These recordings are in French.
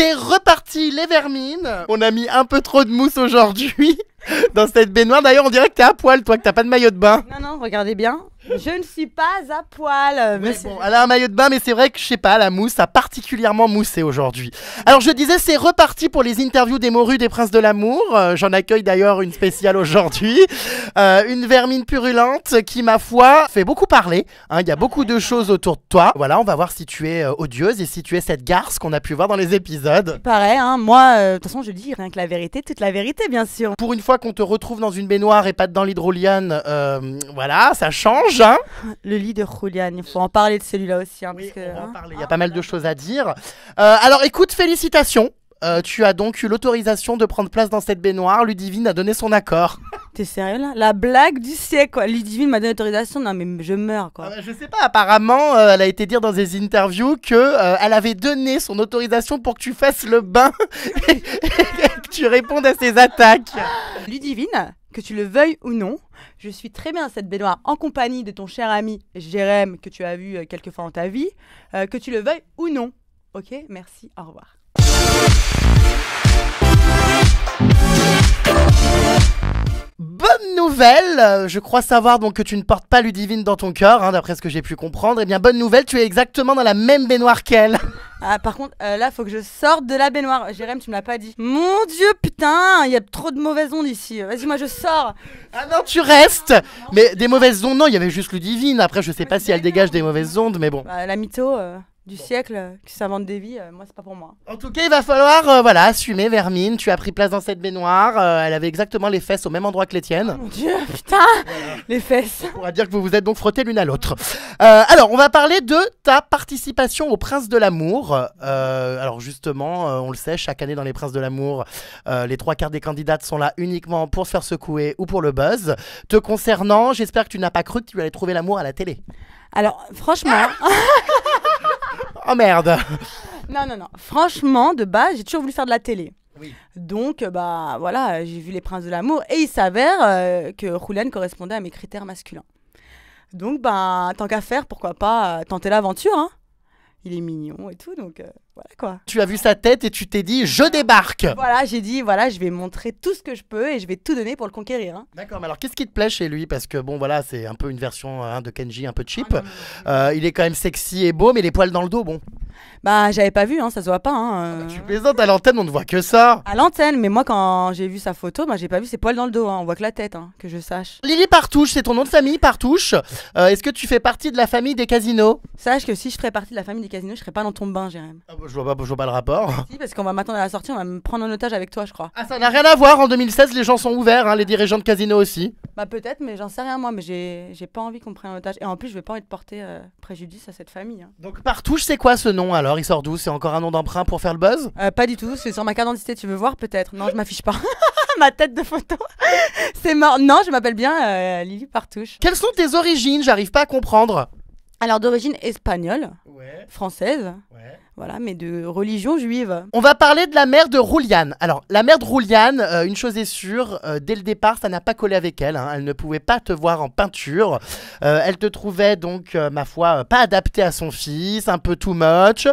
C'est reparti les vermines. On a mis un peu trop de mousse aujourd'hui dans cette baignoire. D'ailleurs, on dirait que t'es à poil, toi, que t'as pas de maillot de bain. Non, non, regardez bien. Je ne suis pas à poil. Mais bon, elle a un maillot de bain, mais c'est vrai que je sais pas, la mousse a particulièrement moussé aujourd'hui. Alors je disais, c'est reparti pour les interviews des morues des princes de l'amour. Euh, j'en accueille d'ailleurs une spéciale aujourd'hui. Euh, une vermine purulente qui, ma foi, fait beaucoup parler. Hein. Il y a beaucoup de choses autour de toi. Voilà, on va voir si tu es euh, odieuse et si tu es cette garce qu'on a pu voir dans les épisodes. Pareil, hein. moi, de toute façon, je dis rien que la vérité, toute la vérité, bien sûr. Pour une fois qu'on te retrouve dans une baignoire et pas dans l'hydrolienne, voilà, ça change. Hein. Le lit de Julian, il faut en parler de celui-là aussi. Hein, hein. il y a ah, pas mal de choses à dire. Euh, alors écoute, félicitations. Euh, tu as donc eu l'autorisation de prendre place dans cette baignoire. Ludivine a donné son accord. T'es sérieux là La blague du siècle, quoi. Ludivine m'a donné l'autorisation. Non, mais je meurs, quoi. Ah bah, je sais pas, apparemment, euh, elle a été dire dans des interviews que elle avait donné son autorisation pour que tu fasses le bain et que tu répondes à ses attaques. Ludivine, que tu le veuilles ou non, je suis très bien cette baignoire en compagnie de ton cher ami Jérém que tu as vu euh, quelques fois dans ta vie, euh, que tu le veuilles ou non. Ok, merci, au revoir. Bonne nouvelle, euh, je crois savoir donc que tu ne portes pas Ludivine dans ton cœur, hein, d'après ce que j'ai pu comprendre. Eh bien, bonne nouvelle, tu es exactement dans la même baignoire qu'elle. Ah, par contre, euh, là, faut que je sorte de la baignoire. Jérém, tu me l'as pas dit. Mon dieu, putain, il y a trop de mauvaises ondes ici. Vas-y, moi, je sors. Ah non, tu restes. Mais des mauvaises ondes, non, il y avait juste Ludivine. Après, je sais pas si elle dégage des mauvaises ondes, mais bon. Bah, la mytho. Euh du siècle euh, qui s'invente des vies, euh, moi, c'est pas pour moi. En tout cas, il va falloir euh, voilà, assumer Vermine. Tu as pris place dans cette baignoire. elle avait exactement les fesses au même endroit que les tiennes. Oh mon Dieu, putain Les fesses On va dire que vous vous êtes donc frottées l'une à l'autre. alors, on va parler de ta participation au Prince de l'amour. alors, justement, on le sait, chaque année dans les Princes de l'amour, les trois quarts des candidates sont là uniquement pour se faire secouer ou pour le buzz. Te concernant, j'espère que tu n'as pas cru que tu allais trouver l'amour à la télé. Alors, franchement. Oh merde Non, non, non. Franchement, de base, j'ai toujours voulu faire de la télé. Oui. Donc, euh, bah voilà, j'ai vu Les Princes de l'amour et il s'avère euh, que Roulen correspondait à mes critères masculins. Donc, bah, tant qu'à faire, pourquoi pas euh, tenter l'aventure, hein. Il est mignon et tout, donc. Tu as vu sa tête et tu t'es dit je débarque. Voilà, j'ai dit voilà, je vais montrer tout ce que je peux et je vais tout donner pour le conquérir. Hein. D'accord, mais alors qu'est-ce qui te plaît chez lui Parce que bon, voilà, c'est un peu une version hein, de Kenji un peu cheap. Ah euh, il est quand même sexy et beau, mais les poils dans le dos, bon. Bah, j'avais pas vu, hein, ça se voit pas. Hein, ah bah, Tu euh. plaisantes, à l'antenne, on ne voit que ça. À l'antenne, mais moi, quand j'ai vu sa photo, bah, j'ai pas vu ses poils dans le dos, hein, on voit que la tête, hein, que je sache. Lily Partouche, c'est ton nom de famille, Partouche. Euh, est-ce que tu fais partie de la famille des casinos Sache que si je ferais partie de la famille des casinos, je serais pas dans ton bain, Jérémy. Ah, bah, je, vois pas, je vois pas le rapport. Si, parce qu'on va m'attendre à la sortie, on va me prendre en otage avec toi, je crois. Ah, ça n'a rien à voir, en 2016, les gens sont ouverts, hein, les dirigeants de casinos aussi. Bah, peut-être, mais j'en sais rien, moi, mais j'ai pas envie qu'on prenne en otage. Et en plus, je vais pas envie de porter euh, préjudice à cette famille. Hein. Donc, Partouche, c'est quoi ce nom alors Il sort d'où C'est encore un nom d'emprunt pour faire le buzz euh, Pas du tout, c'est sur ma carte d'identité, tu veux voir peut-être Non, je m'affiche pas. ma tête de photo. c'est mort. Non, je m'appelle bien euh, Lily Partouche. Quelles sont tes origines J'arrive pas à comprendre. Alors d'origine espagnole, française, voilà, mais de religion juive. On va parler de la mère de Rouliane. Alors la mère de Rouliane, euh, une chose est sûre, euh, dès le départ, ça n'a pas collé avec elle. Hein. Elle ne pouvait pas te voir en peinture. Euh, elle te trouvait donc, ma foi, pas adaptée à son fils, un peu too much,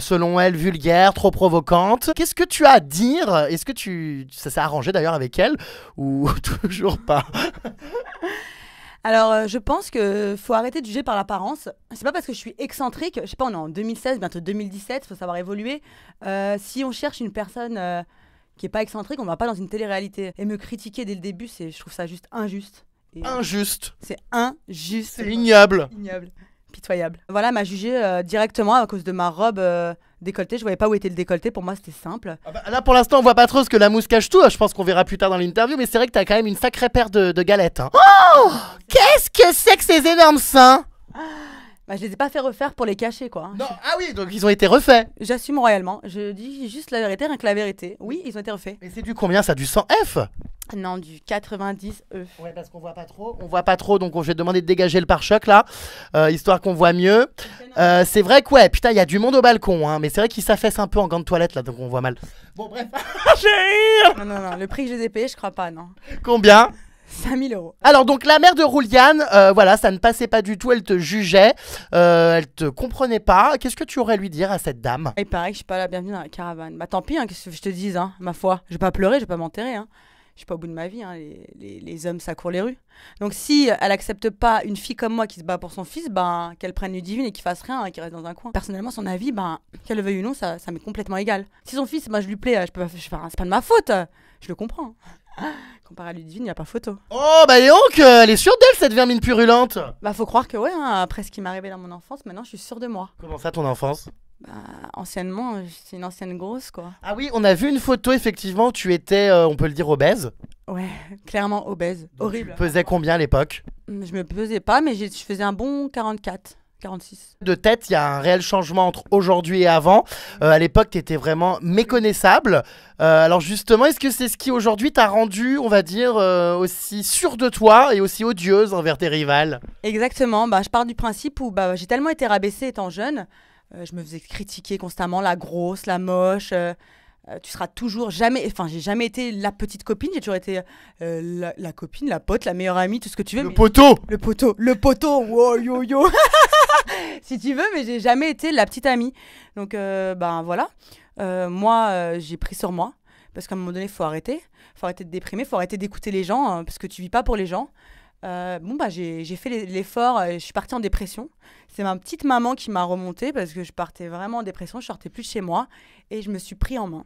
selon elle vulgaire, trop provocante. Qu'est-ce que tu as à dire Est-ce que tu ça s'est arrangé d'ailleurs avec elle ou toujours pas Alors, euh, je pense que faut arrêter de juger par l'apparence. C'est pas parce que je suis excentrique, je sais pas, on est en 2016, bientôt 2017, il faut savoir évoluer. Euh, si on cherche une personne euh, qui est pas excentrique, on va pas dans une télé-réalité. Et me critiquer dès le début, c'est, je trouve ça juste injuste. injuste. C'est injuste. C'est ignoble. Ignoble. Pitoyable. Voilà, m'a jugé directement à cause de ma robe décolleté. Je voyais pas où était le décolleté. Pour moi, c'était simple. Ah bah, là, pour l'instant, on voit pas trop ce que la mousse cache tout. Je pense qu'on verra plus tard dans l'interview. Mais c'est vrai que t'as quand même une sacrée paire de, galettes. Hein. Oh Qu'est-ce que c'est que ces énormes seins bah, je les ai pas fait refaire pour les cacher, quoi. Hein. Non, ah oui, donc ils ont été refaits. J'assume royalement. Je dis juste la vérité, rien que la vérité. Oui, ils ont été refaits. Mais c'est du combien ça Du 100F Non, du 90 E. Ouais, parce qu'on voit pas trop. On voit pas trop, donc je vais demander de dégager le pare-choc là, euh, histoire qu'on voit mieux. Euh, c'est vrai que putain, il y a du monde au balcon, hein, mais c'est vrai qu'ils s'affaissent un peu en gants de toilette là, donc on voit mal. Bon bref, j'ai Non, non, non, le prix que je les ai payés, je crois pas, non. Combien 5000 euros. Alors donc la mère de Rouliane, euh, voilà, ça ne passait pas du tout, elle te jugeait, elle euh, elle te comprenait pas. Qu'est-ce que tu aurais à lui dire à cette dame Il paraît que je suis pas la bienvenue dans la caravane. Bah tant pis, hein, ce que je te dise, hein, ma foi. Je vais pas pleurer, je vais pas m'enterrer. Hein. Je suis pas au bout de ma vie, hein, les, hommes ça court les rues. Donc si elle accepte pas une fille comme moi qui se bat pour son fils, ben qu'elle prenne le divine et qu'il fasse rien, qu'il reste dans un coin. Personnellement, son avis, ben qu'elle veuille ou non, ça, m'est complètement égal. Si son fils, ben, je lui plais, euh, je peux, c'est pas de ma faute, je le comprends. Comparé à Ludivine, il n'y a pas photo. Oh, bah donc, euh, elle est sûre d'elle, cette vermine purulente Bah, faut croire que ouais, hein, après ce qui m'est arrivé dans mon enfance, maintenant je suis sûre de moi. Comment ça, ton enfance bah, anciennement, c'est une ancienne grosse, quoi. Ah oui, on a vu une photo, effectivement, tu étais, euh, on peut le dire, obèse. Ouais, clairement obèse. Horrible. Tu pesais combien à l'époque hum, Je me pesais pas, mais je faisais un bon 44. De tête, il y a un réel changement entre aujourd'hui et avant. Euh, à l'époque, tu étais vraiment méconnaissable. Euh, alors justement, est-ce que c'est ce qui aujourd'hui t'a rendu, on va dire, euh, aussi sûre de toi et aussi odieuse envers tes rivales Exactement. Bah, je pars du principe où bah, j'ai tellement été rabaissée étant jeune. je me faisais critiquer constamment, la grosse, la moche. tu seras toujours jamais. Enfin, j'ai jamais été la petite copine, j'ai toujours été la, copine, la pote, la meilleure amie, tout ce que tu veux. Le poteau Le poteau Le poteau yo, yo si tu veux, mais j'ai jamais été la petite amie. Donc, euh, ben voilà. Euh, moi, euh, j'ai pris sur moi. Parce qu'à un moment donné, il faut arrêter. faut arrêter de déprimer, faut arrêter d'écouter les gens, hein, parce que tu vis pas pour les gens. bon, bah, j'ai fait l'effort, je suis partie en dépression. C'est ma petite maman qui m'a remontée parce que je partais vraiment en dépression, je sortais plus de chez moi et je me suis pris en main.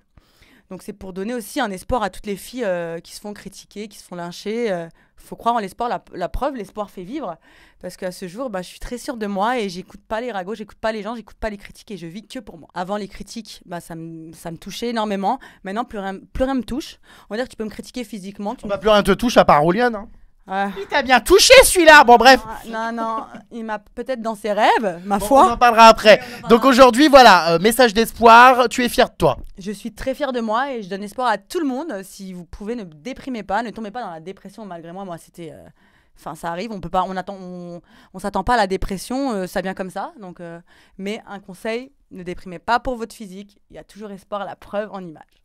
Donc c'est pour donner aussi un espoir à toutes les filles euh, qui se font critiquer, qui se font lyncher. Il euh. faut croire en l'espoir. La, preuve, l'espoir fait vivre. Parce qu'à ce jour, bah, je suis très sûre de moi et j'écoute pas les ragots, j'écoute pas les gens, j'écoute pas les critiques et je vis que pour moi. Avant les critiques, bah, ça, me, touchait énormément. Maintenant, plus rien, plus rien me touche. On va dire que tu peux me critiquer physiquement. Tu ah bah, Plus rien te touche à part Rouliane. Hein. Il t'a bien touché celui-là. Bon, bref. Ah, non, non, il m'a peut-être dans ses rêves, ma foi. On en parlera après. Donc aujourd'hui, voilà, euh, message d'espoir. Tu es fier de toi. Je suis très fier de moi et je donne espoir à tout le monde. Si vous pouvez, ne déprimez pas, ne tombez pas dans la dépression. Malgré moi, moi, c'était. Euh, enfin, ça arrive. On peut pas. On attend. On, s'attend pas à la dépression. Euh, ça vient comme ça. Donc, mais un conseil ne déprimez pas pour votre physique. Il y a toujours espoir. La preuve en image.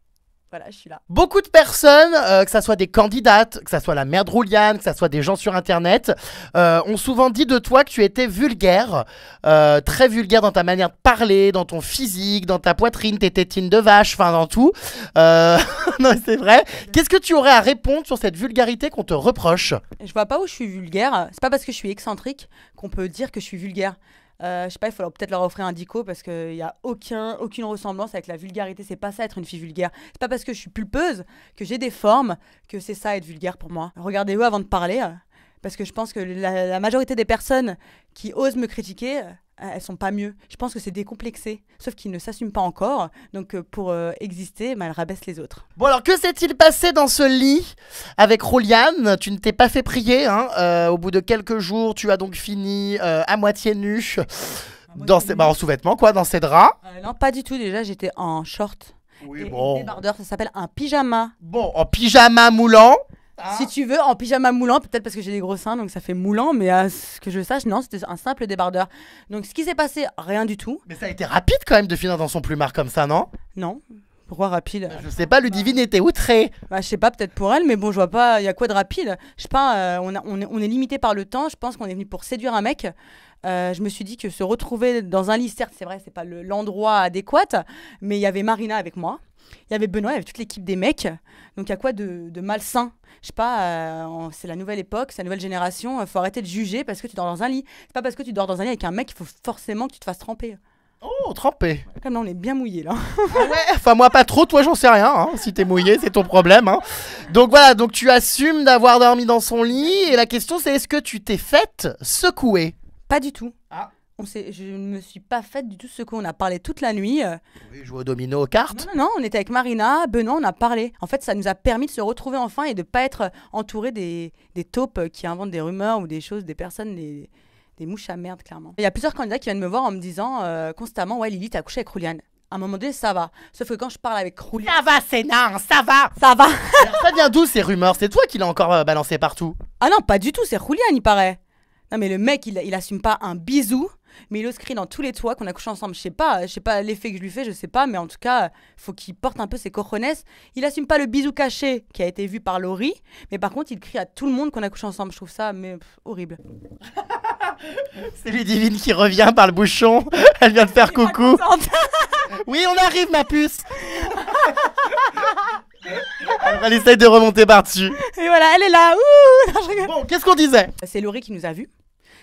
Voilà, je suis là. Beaucoup de personnes, euh, que ce soit des candidates, que ce soit la mère de Rouliane, que ce soit des gens sur Internet, euh, ont souvent dit de toi que tu étais vulgaire, euh, très vulgaire dans ta manière de parler, dans ton physique, dans ta poitrine, tes tétines de vache, enfin dans tout. non, c'est vrai. Qu'est-ce que tu aurais à répondre sur cette vulgarité qu'on te reproche Je vois pas où je suis vulgaire. C'est pas parce que je suis excentrique qu'on peut dire que je suis vulgaire. Euh, je sais pas, il faudra peut-être leur offrir un dico parce qu'il n'y a aucune ressemblance avec la vulgarité. C'est pas ça être une fille vulgaire. C'est pas parce que je suis pulpeuse, que j'ai des formes, que c'est ça être vulgaire pour moi. Regardez-vous avant de parler, parce que je pense que la majorité des personnes qui osent me critiquer euh, elles sont pas mieux. Je pense que c'est décomplexé, sauf qu'ils ne s'assument pas encore. Donc euh, pour euh, exister, bah, elles les autres. Bon alors que s'est-il passé dans ce lit avec Rouliane Tu ne t'es pas fait prier. Hein, au bout de quelques jours, tu as donc fini à moitié nu, dans ses, bah, en sous-vêtements quoi, dans ses draps. non, pas du tout. Déjà, j'étais en short. Oui, et bon. Débardeur, ça s'appelle un pyjama. Bon, en pyjama moulant. Ah. si tu veux, en pyjama moulant, peut-être parce que j'ai des gros seins, donc ça fait moulant, mais à ce que je sache, non, c'était un simple débardeur. Donc ce qui s'est passé, rien du tout. Mais ça a été rapide quand même de finir dans son plumard comme ça, non Non. Pourquoi rapide bah, Je sais pas, Le Ludivine bah. était outré. Bah, je sais pas, peut-être pour elle, mais bon, je vois pas, il y a quoi de rapide Je sais pas, euh, on, est, limité par le temps, je pense qu'on est venu pour séduire un mec. Euh, je me suis dit que se retrouver dans un lit, c'est vrai, c'est pas l'endroit adéquat, mais il y avait Marina avec moi il y avait Benoît, il y avait toute l'équipe des mecs. Donc il y a quoi de, malsain Je sais pas, euh, c'est la nouvelle époque, c'est la nouvelle génération. Il euh, faut arrêter de juger parce que tu dors dans un lit. C'est pas parce que tu dors dans un lit avec un mec qu'il faut forcément que tu te fasses tremper. Oh, tremper Comme on est bien mouillé là. Ah ouais, enfin moi pas trop, toi j'en sais rien. Hein. Si t'es mouillé, c'est ton problème. Hein. Donc voilà, donc tu assumes d'avoir dormi dans son lit. Et la question c'est est-ce que tu t'es faite secouer Pas du tout. Ah on je ne me suis pas faite du tout ce qu'on a parlé toute la nuit. Euh. Oui, jouer au domino, aux cartes. Non, on était avec Marina, Benoît, on a parlé. En fait, ça nous a permis de se retrouver enfin et de ne pas être euh, entouré des, taupes euh, qui inventent des rumeurs ou des choses, des personnes, des, mouches à merde, clairement. Il y a plusieurs candidats qui viennent me voir en me disant constamment Ouais, Lily, t'as couché avec Rouliane. À un moment donné, ça va. Sauf que quand je parle avec Rouliane. Ça va, c'est non, ça va Ça va Ça vient d'où ces rumeurs C'est toi qui l'as encore balancé partout Ah non, pas du tout, c'est Rouliane, il paraît. Non, mais le mec, il, il assume pas un bisou mais il le dans tous les toits qu'on a couché ensemble. Je sais pas, je sais pas l'effet que je lui fais, je sais pas, mais en tout cas, faut qu'il porte un peu ses cojones. Il assume pas le bisou caché qui a été vu par Laurie, mais par contre, il crie à tout le monde qu'on a couché ensemble. Je trouve ça mais horrible. C'est Ludivine qui revient par le bouchon. Elle vient de faire coucou. oui, on arrive, ma puce. elle essaye de remonter par-dessus. Et voilà, elle est là. Ouh bon, qu'est-ce qu'on disait C'est Laurie qui nous a vus.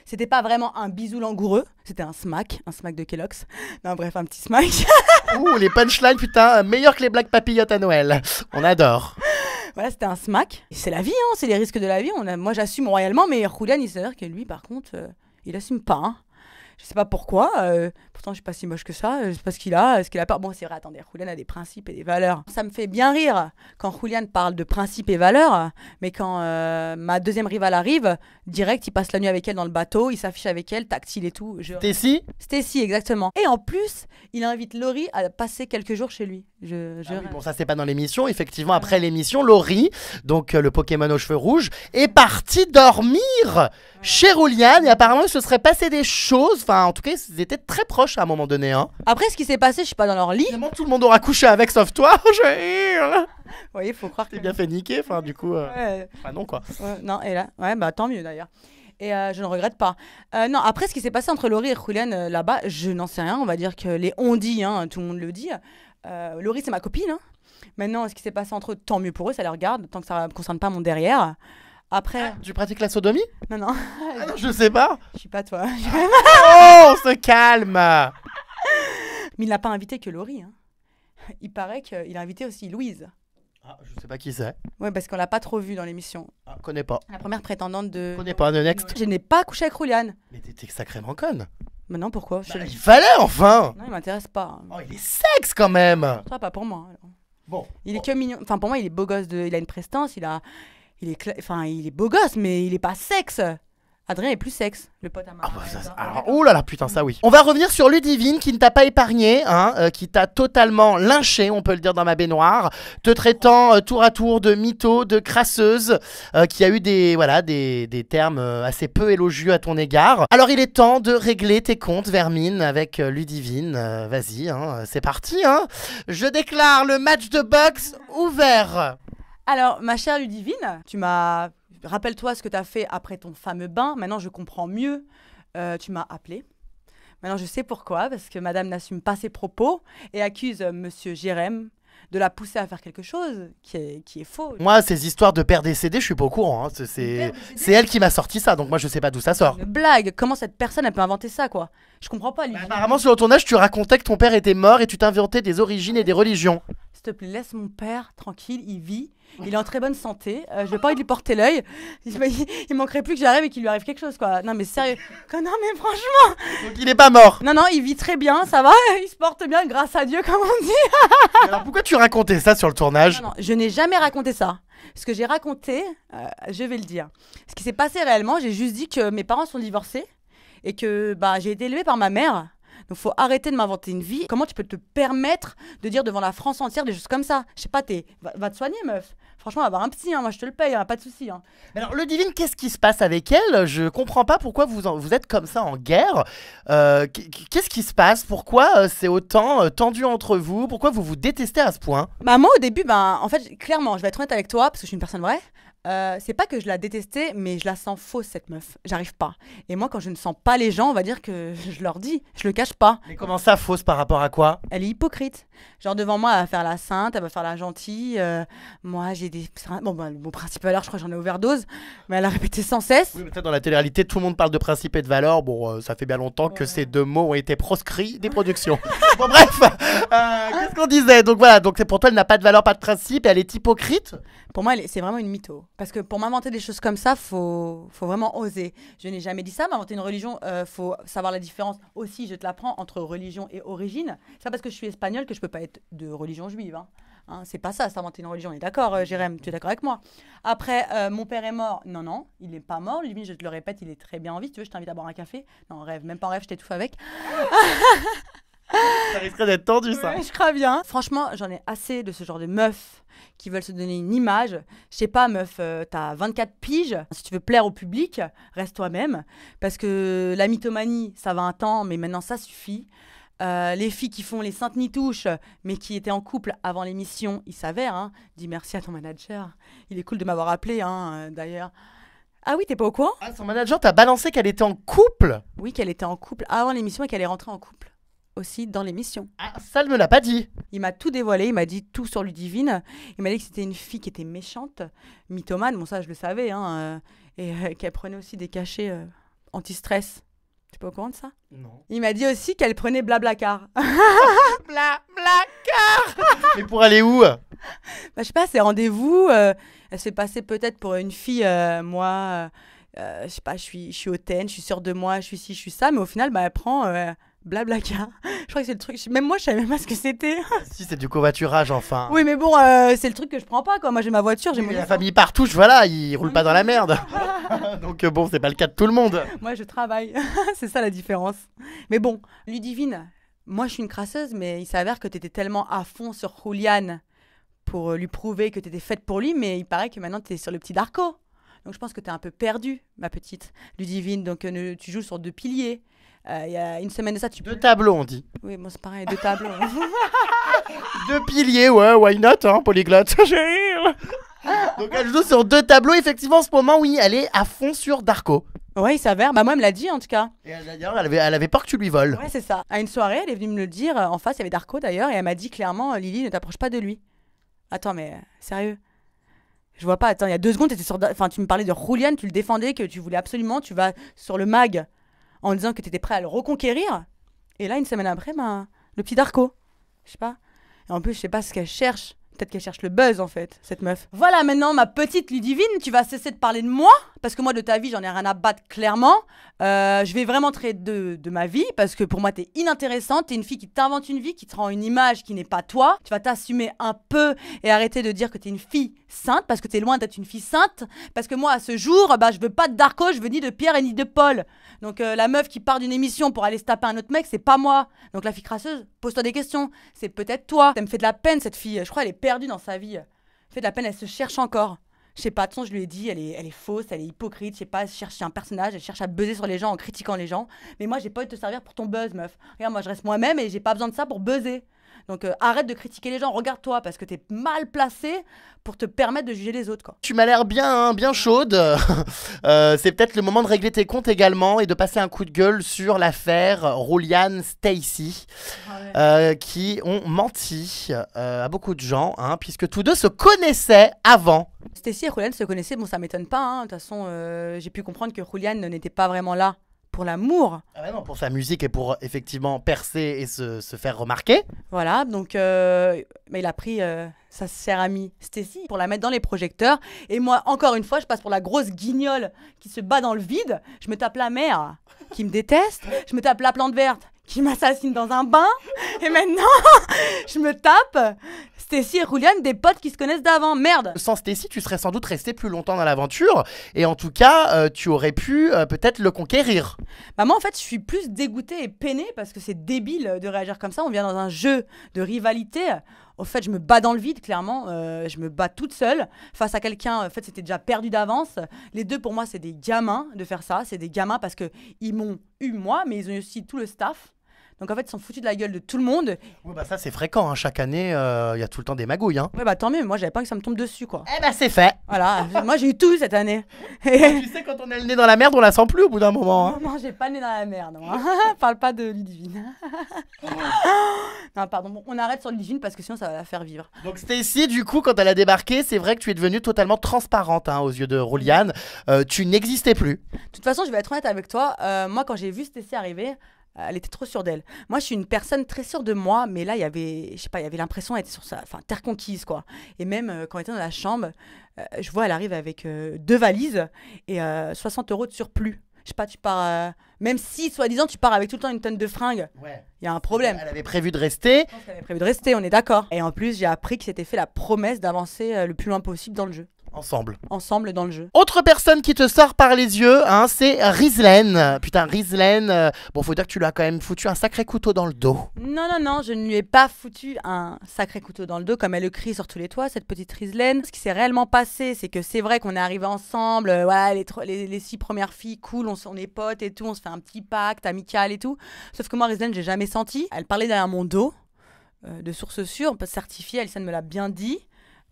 C'était pas vraiment un bisou langoureux, c'était un smack, un smack de Kellogg's. Non, bref, un petit smack. Ouh, les punchlines, putain, meilleur que les blagues papillotes à Noël. On adore. Voilà, c'était un smack. C'est la vie, hein, c'est les risques de la vie. moi, j'assume royalement, mais Julian, il s'avère que lui, par contre, euh, il assume pas. Hein. Je sais pas pourquoi. Euh, pourtant je suis pas si moche que ça, je euh, sais pas ce qu'il a, euh, ce qu'il a pas. Bon, c'est vrai, attendez, Julian a des principes et des valeurs. Ça me fait bien rire quand Julian parle de principes et valeurs, mais quand euh, ma deuxième rivale arrive, direct, il passe la nuit avec elle dans le bateau, il s'affiche avec elle, tactile et tout. Je... Stacy Stacy, exactement. Et en plus, il invite Laurie à passer quelques jours chez lui. Je, ah bon, ça c'est pas dans l'émission, effectivement, après l'émission, Laurie, donc le Pokémon aux cheveux rouges, est parti dormir chez Julian et apparemment il se serait passé des choses, enfin en tout cas, ils étaient très proches à un moment donné. Hein. Après, ce qui s'est passé, je suis pas dans leur lit. tout le monde aura couché avec sauf toi. je... oui, faut croire. que T'es bien fait niquer, enfin, du coup. Euh, enfin, non, quoi. non, et là, ouais, bah tant mieux d'ailleurs. Et euh, je ne regrette pas. Euh, non, après ce qui s'est passé entre Laurie et Julian là-bas, je n'en sais rien. On va dire que les on dit, hein, tout le monde le dit. Laurie, c'est ma copine. Hein. Maintenant, ce qui s'est passé entre eux, tant mieux pour eux, ça les regarde, tant que ça ne concerne pas mon derrière. Après. Ah. tu pratiques la sodomie Non, non. Ah je ne sais pas. Je suis pas toi. Ah. oh, on se calme Mais il n'a pas invité que Laurie. Hein. Il paraît qu'il a invité aussi Louise. Ah, je sais pas qui c'est. Ouais, parce qu'on l'a pas trop vu dans l'émission. Ah, connais pas. La première prétendante de. Connais pas, The Next. Je n'ai pas couché avec Rouliane. Mais t'étais sacrément conne. Mais non, pourquoi bah, Il fallait enfin Non, il m'intéresse pas. Oh, il est sexe quand même Toi, pas pour moi. Bon. Il est que mignon. Enfin, pour moi, il est beau gosse. Il a une prestance. Il a, il est, enfin, il est beau gosse, mais il est pas sexe. Adrien est plus sexe, le pote à ah, bah, oh là là, putain, ça oui. On va revenir sur Ludivine qui ne t'a pas épargné, hein, euh, qui t'a totalement lynché, on peut le dire dans ma baignoire, te traitant euh, tour à tour de mytho, de crasseuse, euh, qui a eu des, voilà, des, termes assez peu élogieux à ton égard. Alors il est temps de régler tes comptes, Vermine, avec Ludivine. Vas-y, hein, c'est parti. Hein. Je déclare le match de boxe ouvert. Alors, ma chère Ludivine, tu m'as. Rappelle-toi ce que tu as fait après ton fameux bain. Maintenant, je comprends mieux. Euh, tu m'as appelé. Maintenant, je sais pourquoi, parce que madame n'assume pas ses propos et accuse euh, monsieur Jérém de la pousser à faire quelque chose qui est, faux. Moi, ces histoires de père décédé, je suis pas au courant. Hein. C'est- elle qui m'a sorti ça, donc moi je sais pas d'où ça sort. blague. Comment cette personne, elle peut inventer ça, quoi Je comprends pas, bah, Ludivine. Apparemment, sur ton âge, tu racontais que ton père était mort et tu t'inventais des origines et des religions s'il te plaît, laisse mon père tranquille, il vit, il est en très bonne santé, euh, je vais pas lui porter l'œil. Il, manquerait plus que j'arrive et qu'il lui arrive quelque chose, quoi. Non, mais sérieux. Non, mais franchement. Donc il n'est pas mort. Non, non, il vit très bien, ça va, il se porte bien, grâce à Dieu, comme on dit. Alors pourquoi tu racontais ça sur le tournage je n'ai jamais raconté ça. Ce que j'ai raconté, euh, je vais le dire. Ce qui s'est passé réellement, j'ai juste dit que mes parents sont divorcés et que bah, j'ai été élevée par ma mère donc faut arrêter de m'inventer une vie. Comment tu peux te permettre de dire devant la France entière des choses comme ça Je sais pas, t'es va, te soigner meuf. Franchement, avoir un petit hein, moi je te le paye, hein, pas de souci. Hein. alors le divine, qu'est-ce qui se passe avec elle Je comprends pas pourquoi vous vous êtes comme ça en guerre. Euh, qu'est-ce qui se passe Pourquoi euh, c'est autant euh, tendu entre vous Pourquoi vous vous détestez à ce point Bah moi au début, ben en fait clairement, je vais être honnête avec toi parce que je suis une personne vraie. Euh, c'est pas que je la détestais, mais je la sens fausse cette meuf. J'arrive pas. Et moi, quand je ne sens pas les gens, on va dire que je leur dis, je le cache pas. Mais comment ça fausse par rapport à quoi Elle est hypocrite. Genre devant moi, elle va faire la sainte, elle va faire la gentille. Euh, moi, j'ai des bon, bah, mon principe alors je crois que j'en ai overdose, mais elle a répété sans cesse. Oui, mais dans la télé-réalité, tout le monde parle de principe et de valeur. Bon, euh, ça fait bien longtemps que ces deux mots ont été proscrits des productions. bon, bref, qu'est-ce qu'on disait Donc voilà, donc c'est pour toi, elle n'a pas de valeur, pas de principe, elle est hypocrite. Pour moi, c'est vraiment une mytho. Parce que pour m'inventer des choses comme ça, faut, faut vraiment oser. Je n'ai jamais dit ça. M'inventer une religion, il euh, faut savoir la différence aussi, je te l'apprends, entre religion et origine. C'est pas parce que je suis espagnole que je peux pas être de religion juive. Hein. Hein, c'est pas ça, s'inventer une religion. On est d'accord, euh, Jérém, tu es d'accord avec moi. Après, euh, mon père est mort. Non, non, il n'est pas mort. Lui, je te le répète, il est très bien en vie. tu veux, je t'invite à boire un café. Non, rêve, même pas rêve, je t'étouffe avec. ça risquerait d'être tendu, ça. je crois bien. Franchement, j'en ai assez de ce genre de meufs qui veulent se donner une image. Je sais pas, meuf, tu euh, t'as 24 piges. Si tu veux plaire au public, reste toi-même. Parce que la mythomanie, ça va un temps, mais maintenant, ça suffit. Euh, les filles qui font les saintes nitouches, mais qui étaient en couple avant l'émission, il s'avère. Hein. Dis merci à ton manager. Il est cool de m'avoir appelé, hein, euh, d'ailleurs. Ah oui, t'es pas au courant ah, Son manager t'a balancé qu'elle était en couple Oui, qu'elle était en couple avant l'émission et qu'elle est rentrée en couple aussi dans l'émission. Ah, ça ne me l'a pas dit. Il m'a tout dévoilé, il m'a dit tout sur Ludivine. Il m'a dit que c'était une fille qui était méchante, mythomane, bon ça je le savais, hein, euh, et euh, qu'elle prenait aussi des cachets euh, anti-stress. Tu pas au courant de ça Non. Il m'a dit aussi qu'elle prenait Blablacar. Blablacar Mais pour aller où bah, Je sais pas, c'est rendez-vous. elle s'est passée peut-être pour une fille, moi. je sais pas, je suis, je suis hautaine, je suis sûre de moi, je suis ci, je suis ça, mais au final, bah, elle prend Blabla, Je crois que c'est le truc. Même moi, je savais même pas ce que c'était. si, c'est du covoiturage, enfin. Oui, mais bon, euh, c'est le truc que je prends pas, quoi. Moi, j'ai ma voiture, j'ai mon. La famille partouche, voilà, ils roulent pas dans la merde. Donc, euh, bon, c'est pas le cas de tout le monde. Moi, je travaille. c'est ça la différence. Mais bon, Ludivine, moi, je suis une crasseuse, mais il s'avère que t'étais tellement à fond sur Julian pour euh, lui prouver que t'étais faite pour lui, mais il paraît que maintenant t'es sur le petit Darko. Donc, je pense que tu t'es un peu perdue, ma petite Ludivine. Donc, tu joues sur deux piliers. Euh, il y a une semaine de ça, tu peux. Deux tableaux, on dit. Oui, moi c'est pareil, deux tableaux. Hein. deux piliers, ouais, why not, hein, polyglotte. Donc elle joue sur deux tableaux. Effectivement, en ce moment, oui, elle est à fond sur Darko. Ouais, il s'avère. Bah, moi, elle me l'a dit en tout cas. Et elle, d'ailleurs, elle avait, peur que tu lui voles. Ouais, c'est ça. À une soirée, elle est venue me le dire. Euh, en face, il y avait Darko d'ailleurs, et elle m'a dit clairement euh, Lily, ne t'approche pas de lui. Attends, mais sérieux Je vois pas. Attends, il y a deux secondes, étais sur... enfin, tu me parlais de Julian, tu le défendais, que tu voulais absolument, tu vas sur le mag en disant que tu étais prêt à le reconquérir. Et là, une semaine après, ma ben, le petit Darko. Je sais pas. Et en plus, je sais pas ce qu'elle cherche. Peut-être qu'elle cherche le buzz, en fait, cette meuf. Voilà, maintenant, ma petite Ludivine, tu vas cesser de parler de moi parce que moi, de ta vie, j'en ai rien à battre, clairement. Euh, je vais vraiment traiter de, ma vie, parce que pour moi, t'es inintéressante. T'es une fille qui t'invente une vie, qui te rend une image qui n'est pas toi. Tu vas t'assumer un peu et arrêter de dire que t'es une fille sainte, parce que t'es loin d'être une fille sainte. Parce que moi, à ce jour, bah, je veux pas de Darko, je veux ni de Pierre et ni de Paul. Donc, euh, la meuf qui part d'une émission pour aller se taper un autre mec, c'est pas moi. Donc, la fille crasseuse, pose-toi des questions. C'est peut-être toi. Ça me fait de la peine, cette fille. Je crois qu'elle est perdue dans sa vie. fait de la peine, elle se cherche encore je sais pas, de toute je lui ai dit, elle est, fausse, elle est hypocrite, je sais pas, elle cherche un personnage, elle cherche à buzzer sur les gens en critiquant les gens. Mais moi, j'ai pas eu de te servir pour ton buzz, meuf. Regarde, moi, je reste moi-même et j'ai pas besoin de ça pour buzzer. Donc euh, arrête de critiquer les gens, regarde-toi parce que t'es mal placé pour te permettre de juger les autres. Quoi. Tu m'as l'air bien, hein, bien chaude. Euh, c'est peut-être le moment de régler tes comptes également et de passer un coup de gueule sur l'affaire Rouliane Stacy ah euh, qui ont menti à beaucoup de gens hein, puisque tous deux se connaissaient avant. Stacy et Rouliane se connaissaient, bon ça m'étonne pas. Hein. De toute façon, j'ai pu comprendre que Rouliane n'était pas vraiment là pour l'amour. Ah non, pour sa musique et pour euh, effectivement percer et se, faire remarquer. Voilà, donc euh, mais il a pris euh, sa sœur amie pour la mettre dans les projecteurs. Et moi, encore une fois, je passe pour la grosse guignole qui se bat dans le vide. Je me tape la mère qui me déteste. Je me tape la plante verte qui m'assassine dans un bain. Et maintenant, je me tape Stacy et Julian, des potes qui se connaissent d'avant. Merde. Sans Stacy, tu serais sans doute resté plus longtemps dans l'aventure. Et en tout cas, euh, tu aurais pu euh, peut-être le conquérir. Bah moi, en fait, je suis plus dégoûtée et peinée parce que c'est débile de réagir comme ça. On vient dans un jeu de rivalité. Au fait, je me bats dans le vide, clairement. Euh, je me bats toute seule face à quelqu'un. En fait, c'était déjà perdu d'avance. Les deux, pour moi, c'est des gamins de faire ça. C'est des gamins parce que ils m'ont eu moi, mais ils ont eu aussi tout le staff. Donc en fait, ils sont foutus de la gueule de tout le monde. Ouais, bah ça, c'est fréquent. Hein. Chaque année, il euh, y a tout le temps des magouilles. Hein. Ouais, bah tant mieux. Moi, j'avais pas que ça me tombe dessus, quoi. Eh bah, c'est fait. Voilà. moi, j'ai eu tout cette année. Ah, tu sais, quand on a le nez dans la merde, on la sent plus au bout d'un moment. Hein. Non, j'ai pas le nez dans la merde. Parle pas de Ludivine. non, pardon. on arrête sur Ludivine parce que sinon, ça va la faire vivre. Donc, Stacy, du coup, quand elle a débarqué, c'est vrai que tu es devenue totalement transparente hein, aux yeux de Rouliane. Euh, tu n'existais plus. De toute façon, je vais être honnête avec toi. Euh, moi, quand j'ai vu Stacy arriver, euh, elle était trop sûre d'elle. Moi, je suis une personne très sûre de moi, mais là, il y avait, je sais pas, il y avait l'impression d'être sur sa, enfin, terre conquise, quoi. Et même euh, quand elle était dans la chambre, euh, je vois, elle arrive avec deux valises et 60 euros de surplus. Je sais pas, tu pars, même si, soi-disant, tu pars avec tout le temps une tonne de fringues. Il y a un problème. Elle avait prévu de rester. elle avait prévu de rester, on est d'accord. Et en plus, j'ai appris que s'était fait la promesse d'avancer le plus loin possible dans le jeu. Ensemble. Ensemble dans le jeu. Autre personne qui te sort par les yeux, hein, c'est Rizlen. Putain, Rizlen, euh, bon, faut dire que tu lui as quand même foutu un sacré couteau dans le dos. Non, non, non, je ne lui ai pas foutu un sacré couteau dans le dos, comme elle le crie sur tous les toits, cette petite Rizlen. Ce qui s'est réellement passé, c'est que c'est vrai qu'on est arrivé ensemble, euh, les, six premières filles, cool, on, est potes et tout, on se fait un petit pacte amical et tout. Sauf que moi, Rizlen, j'ai jamais senti. Elle parlait derrière mon dos, euh, de source sûre, certifiée, ne me l'a bien dit.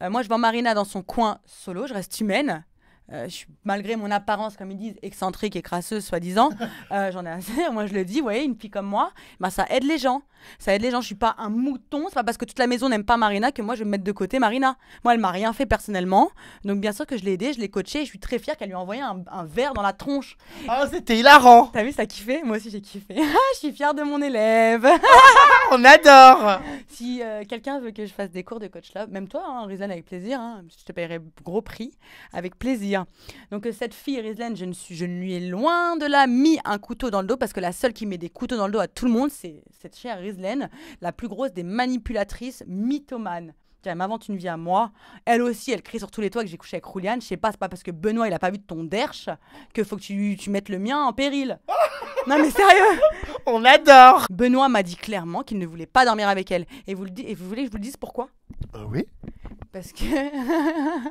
Euh, moi, je vois Marina dans son coin solo, je reste humaine. Euh, malgré mon apparence, comme ils disent, excentrique et crasseuse, soi-disant, euh, j'en ai assez. Hein, moi, je le dis, vous voyez, une fille comme moi, bah, ça aide les gens. Ça aide les gens. Je suis pas un mouton. C'est pas parce que toute la maison n'aime pas Marina que moi, je vais me mettre de côté Marina. Moi, elle m'a rien fait personnellement. Donc, bien sûr que je l'ai aidée, je l'ai coachée. je suis très fière qu'elle lui ait envoyé un, verre dans la tronche. Ah, c'était hilarant. T'as vu, ça kiffé Moi aussi, j'ai kiffé. Ah, je suis fière de mon élève. Ah, on adore. Si euh, quelqu'un veut que je fasse des cours de coach là, même toi, hein, avec plaisir. Hein, je te paierai gros prix. Avec plaisir. Donc euh, cette fille, Rislaine, je, ne suis, je lui ai loin de là mis un couteau dans le dos parce que la seule qui met des couteaux dans le dos à tout le monde, c'est cette chère Rislaine, la plus grosse des manipulatrices mythomanes elle m'invente une vie à moi. Elle aussi, elle crie sur tous les toits que j'ai couché avec Rouliane. Je sais pas, c'est pas parce que Benoît, il a pas vu de ton derche que faut que tu, tu mettes le mien en péril. non mais sérieux On adore Benoît m'a dit clairement qu'il ne voulait pas dormir avec elle. Et vous, le, et vous voulez que je vous le dise pourquoi euh, Oui parce que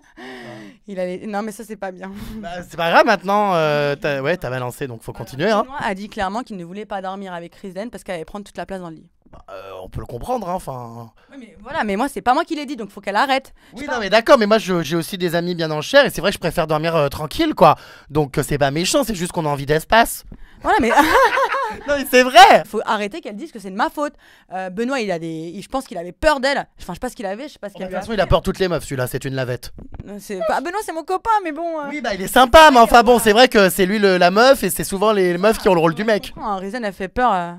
il allait non mais ça c'est pas bien bah, c'est pas grave maintenant euh, ouais t'as balancé donc faut bah, continuer hein. a dit clairement qu'il ne voulait pas dormir avec Chris parce qu'elle allait prendre toute la place dans le lit bah, euh, on peut le comprendre hein, enfin mais voilà mais moi c'est pas moi qui l'ai dit donc faut qu'elle arrête oui non mais d'accord mais moi j'ai aussi des amis bien en chair et c'est vrai que je préfère dormir euh, tranquille quoi donc c'est pas méchant c'est juste qu'on a envie d'espace voilà mais non, mais c'est vrai. Faut arrêter qu'elle dise que c'est de ma faute. Euh, Benoît, il a des, je pense qu'il avait peur d'elle. Enfin, je sais pas ce qu'il avait, je sais pas ce De toute façon, il a peur toutes les meufs, celui-là, c'est une lavette. Euh, c'est Benoît, c'est mon copain, mais bon. Euh. Oui, bah il est sympa, mais enfin bon, c'est vrai que c'est lui la meuf et c'est souvent les meufs qui ont le rôle du mec. Oh, ah, Rizan, elle fait peur.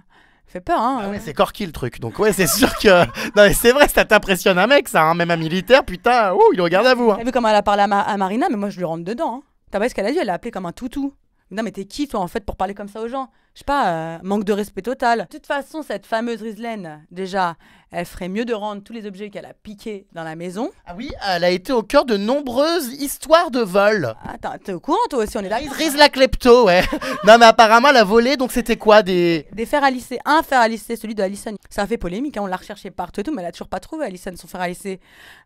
fait peur, hein. Ah c'est Corky le truc, donc ouais, c'est sûr que. Non, mais c'est vrai, ça t'impressionne un mec, ça, hein, même un militaire, putain, oh, il regarde à vous. hein. as vu comment elle a parlé à, Marina, mais moi je lui rentre dedans. tu hein. T'as ce qu'elle a dit Elle l'a appelé comme un toutou. Non, mais t'es qui, toi, en fait, pour parler comme ça aux gens Je sais pas, euh, manque de respect total. De toute façon, cette fameuse Rislaine, déjà, elle ferait mieux de rendre tous les objets qu'elle a piqués dans la maison. Ah oui, elle a été au cœur de nombreuses histoires de vol. Attends, t'es au courant, toi aussi, on est là. la klepto, ouais. non, mais apparemment, elle a volé, donc c'était quoi des. Des fers à lisser. Un fer à lisser, celui de Alison. Ça a fait polémique, hein, on l'a recherché partout et tout, mais elle a toujours pas trouvé, Alison, son fer à lisser.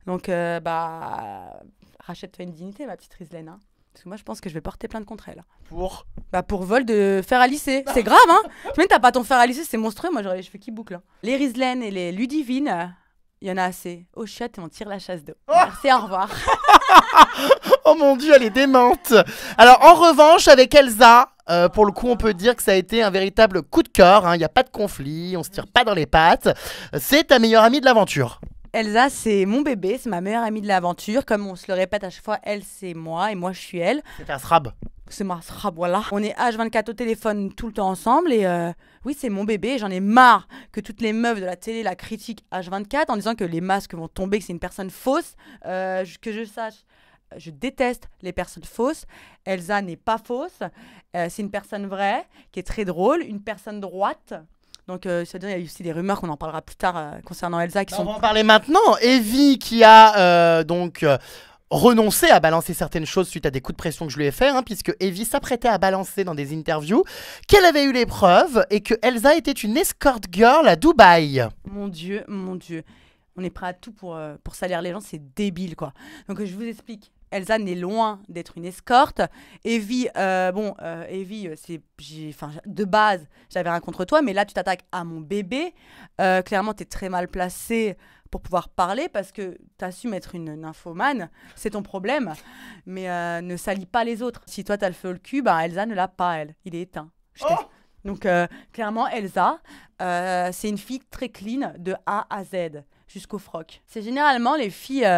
Donc, euh, bah. Rachète-toi une dignité, ma petite Rislaine. Hein. Parce que moi, je pense que je vais porter de contre elle. Pour Bah, pour vol de fer à lycée. C'est grave, hein Tu t'as pas ton fer à lycée, c'est monstrueux. Moi, j'aurais les cheveux qui bouclent. Les Rislaine et les Ludivine, il euh, y en a assez. Au oh, et on tire la chasse d'eau. Oh. Merci, au revoir. Oh mon dieu, elle est démente. Alors en revanche, avec Elsa, euh, pour le coup, on peut dire que ça a été un véritable coup de cœur. Hein. Il n'y a pas de conflit, on se tire pas dans les pattes. C'est ta meilleure amie de l'aventure. Elsa, c'est mon bébé, c'est ma meilleure amie de l'aventure. Comme on se le répète à chaque fois, elle, c'est moi et moi, je suis elle. C'est un srab. C'est ma srab, voilà. On est H24 au téléphone tout le temps ensemble et euh, oui, c'est mon bébé. J'en ai marre que toutes les meufs de la télé la critiquent H24 en disant que les masques vont tomber, que c'est une personne fausse. Euh, que je sache, je déteste les personnes fausses. Elsa n'est pas fausse. Euh, c'est une personne vraie qui est très drôle, une personne droite donc, euh, cest dire il y a aussi des rumeurs qu'on en parlera plus tard euh, concernant Elsa qui bah, sont. On va en parler maintenant. Evie qui a euh, donc renoncé à balancer certaines choses suite à des coups de pression que je lui ai fait, hein, puisque Evie s'apprêtait à balancer dans des interviews qu'elle avait eu les preuves et que Elsa était une escort girl à Dubaï. Mon Dieu, mon Dieu. On est prêt à tout pour, pour salir les gens, c'est débile quoi. Donc je vous explique. Elsa n'est loin d'être une escorte. Evie, euh, bon, euh, Evie, euh, c'est, de base, j'avais rien contre toi, mais là, tu t'attaques à mon bébé. clairement, tu es très mal placée pour pouvoir parler parce que tu su être une nymphomane, c'est ton problème, mais ne salis pas les autres. Si toi, tu as le feu au cul, bah, Elsa ne l'a pas, elle. Il est éteint. Oh Donc, clairement, Elsa, c'est une fille très clean de A à Z jusqu'au froc. C'est généralement les filles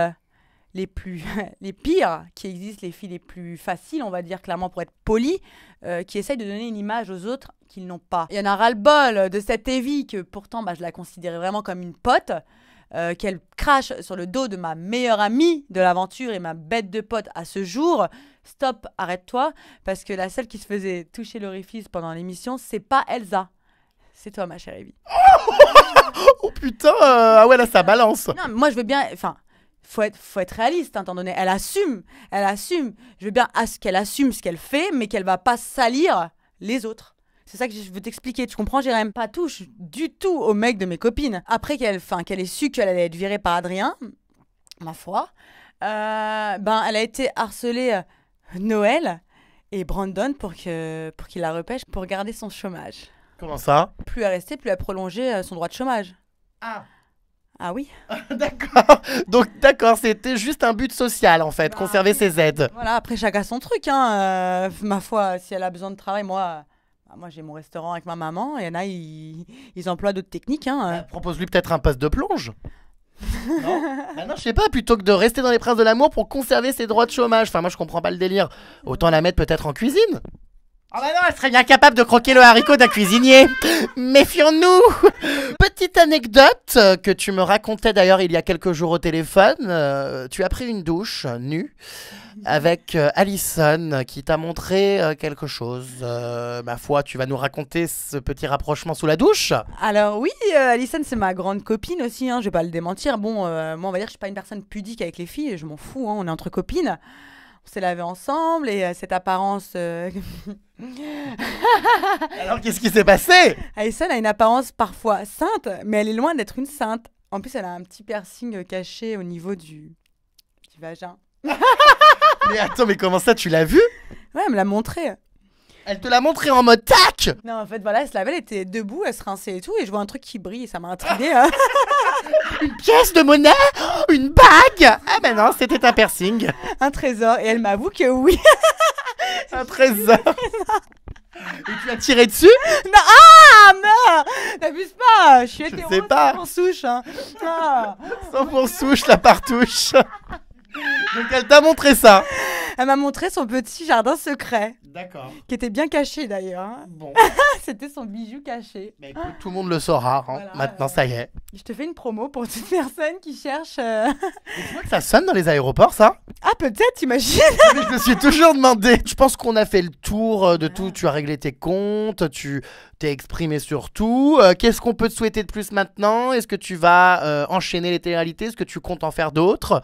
les plus les pires qui existent, les filles les plus faciles, on va dire clairement pour être poli, euh, qui essayent de donner une image aux autres qu'ils n'ont pas. Il y en a ras-le-bol de cette Evie que pourtant bah, je la considérais vraiment comme une pote. Euh, qu'elle crache sur le dos de ma meilleure amie de l'aventure et ma bête de pote à ce jour. Stop, arrête-toi, parce que la seule qui se faisait toucher l'orifice pendant l'émission, c'est pas Elsa. C'est toi, ma chère Evie. oh putain, euh, ah ouais, là ça balance. Non, moi je veux bien. Enfin, faut être, faut être réaliste, hein, étant donné. Elle assume, elle assume. Je veux bien qu'elle assume ce qu'elle fait, mais qu'elle va pas salir les autres. C'est ça que je veux t'expliquer. Tu comprends, même Pas touche du tout au mec de mes copines. Après qu'elle qu'elle ait su qu'elle allait être virée par Adrien, ma foi, euh, ben, elle a été harcelée euh, Noël et Brandon pour que pour qu'il la repêche pour garder son chômage. Comment ça Plus à rester, plus à prolonger euh, son droit de chômage. Ah ah oui. d'accord. Donc d'accord, c'était juste un but social en fait, bah conserver ses aides. Voilà, après chacun son truc. Hein. Euh, ma foi, si elle a besoin de travail, moi, bah, moi j'ai mon restaurant avec ma maman. Et y en a, ils, emploient d'autres techniques. Hein. Propose-lui peut-être un poste de plonge. non, bah non je sais pas, plutôt que de rester dans les princes de l'amour pour conserver ses droits de chômage. Enfin, moi, je comprends pas le délire. Autant la mettre peut-être en cuisine oh bah non, elle serait bien capable de croquer le haricot d'un cuisinier. Méfions-nous. Petite anecdote euh, que tu me racontais d'ailleurs il y a quelques jours au téléphone. Euh, tu as pris une douche nue avec euh, Alison Allison qui t'a montré quelque chose. ma foi, tu vas nous raconter ce petit rapprochement sous la douche. Alors oui, Allison c'est ma grande copine aussi. Hein, je vais pas le démentir. Bon, moi on va dire que je suis pas une personne pudique avec les filles. Je m'en fous. Hein, on est entre copines s'est lavé ensemble et euh, cette apparence. Euh, Alors qu'est-ce qui s'est passé Aïsson ah, a une apparence parfois sainte, mais elle est loin d'être une sainte. En plus, elle a un petit piercing euh, caché au niveau du, du vagin. mais attends, mais comment ça, tu l'as vu Ouais, elle me l'a montré. Elle te l'a montré en mode tac Non, en fait, voilà, elle se lavait, elle était debout, elle se rinçait et tout, et je vois un truc qui brille, ça m'a intrigué. Hein. Une pièce de monnaie Une bague Ah ben non, c'était un piercing. un trésor, et elle m'avoue que oui. Un trésor. Et tu as tiré dessus Non, ah, non N'abuse pas Je suis hétéro, pas. en souche. Hein. Ah. Sans pour souche, la partouche. Donc elle t'a montré ça. Elle m'a montré son petit jardin secret. D'accord. Qui était bien caché d'ailleurs. Hein. Bon. C'était son bijou caché. Mais bah, tout le monde le saura. Hein. Maintenant, ça y est. Je te fais une promo pour toute personne qui cherche. Euh, tu que ça sonne dans les aéroports, ça Ah, peut-être, imagine Je me suis toujours demandé. Je pense qu'on a fait le tour euh, de tout. Ah. Tu as réglé tes comptes, tu t'es exprimé sur tout. Euh, qu'est-ce qu'on peut te souhaiter de plus maintenant Est-ce que tu vas enchaîner les télé Est-ce que tu comptes en faire d'autres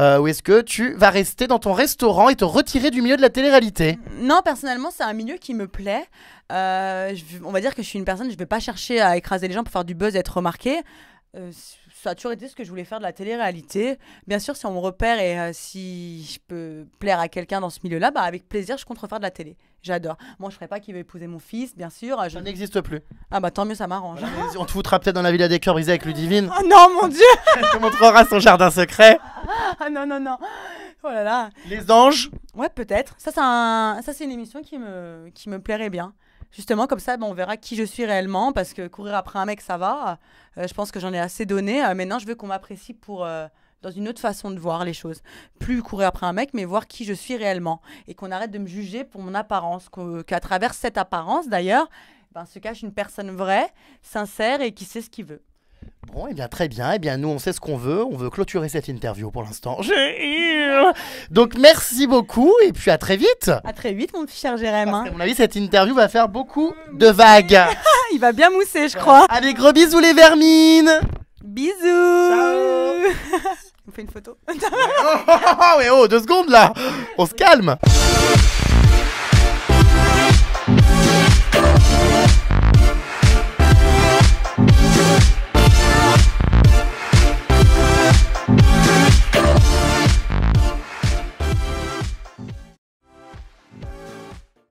Ou est-ce que tu vas rester dans ton restaurant et te retirer du milieu de la télé-réalité Non, personnellement, c'est un milieu qui me plaît. Euh, on va dire que je suis une personne, je ne vais pas chercher à écraser les gens pour faire du buzz et être remarqué euh, ça a toujours été ce que je voulais faire de la télé-réalité. Bien sûr, si on me repère et euh, si je peux plaire à quelqu'un dans ce milieu-là, bah, avec plaisir, je compte refaire de la télé. J'adore. Moi, je ne ferai pas qu'il veut épouser mon fils, bien sûr. Euh, je... n'existe plus. Ah bah tant mieux, ça m'arrange. Bah, on te foutra peut-être dans la Villa des Cœurs brisés avec Ludivine. Oh non, mon Dieu Elle te montrera son jardin secret. Ah non, non, non. Oh Les anges Ouais, peut-être. Ça, c'est une émission qui me... qui me plairait bien. Justement, comme ça, ben, on verra qui je suis réellement, parce que courir après un mec, ça va. Euh, je pense que j'en ai assez donné. Euh, maintenant, je veux qu'on m'apprécie pour... Euh, dans une autre façon de voir les choses. Plus courir après un mec, mais voir qui je suis réellement. Et qu'on arrête de me juger pour mon apparence. Qu'à travers cette apparence, d'ailleurs, ben, se cache une personne vraie, sincère et qui sait ce qu'il veut. Bon, eh bien, très bien. et bien, nous, on sait ce qu'on veut. On veut clôturer cette interview pour l'instant. Donc, merci beaucoup et puis à très vite. À très vite, mon petit cher Jérém. Parce mon avis, cette interview va faire beaucoup de vagues. Il va bien mousser, je crois. Allez, gros bisous, les vermines. Bisous. Ciao. on fait une photo. oh, oh, deux secondes là. On se calme.